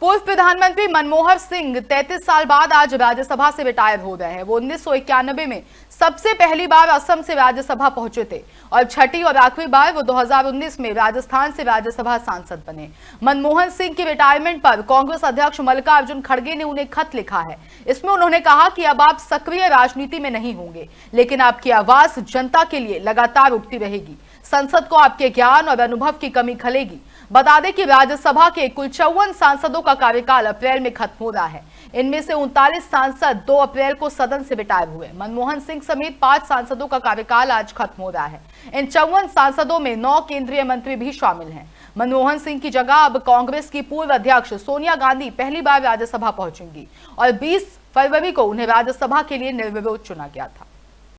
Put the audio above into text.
पूर्व प्रधानमंत्री मनमोहन सिंह 33 साल बाद आज राज्यसभा से रिटायर हो गए हैं वो उन्नीस में सबसे पहली बार असम से राज्यसभा पहुंचे थे और छठी और आखिरी बार वो 2019 में राजस्थान से राज्यसभा सांसद बने मनमोहन सिंह की रिटायरमेंट पर कांग्रेस अध्यक्ष मल्लिकार्जुन खड़गे ने उन्हें खत लिखा है इसमें उन्होंने कहा कि अब आप सक्रिय राजनीति में नहीं होंगे लेकिन आपकी आवाज जनता के लिए लगातार उठती रहेगी संसद को आपके ज्ञान और अनुभव की कमी खलेगी बता दें कि राज्यसभा के कुल चौवन सांसदों का कार्यकाल अप्रैल में खत्म हो रहा है इनमें से उनतालीस सांसद दो अप्रैल को सदन से रिटायर हुए मनमोहन सिंह समेत पांच सांसदों का कार्यकाल आज खत्म हो रहा है इन चौवन सांसदों में नौ केंद्रीय मंत्री भी शामिल हैं मनमोहन सिंह की जगह अब कांग्रेस की पूर्व अध्यक्ष सोनिया गांधी पहली बार राज्यसभा पहुंचेंगी और बीस फरवरी को उन्हें राज्यसभा के लिए निर्विरोध चुना गया था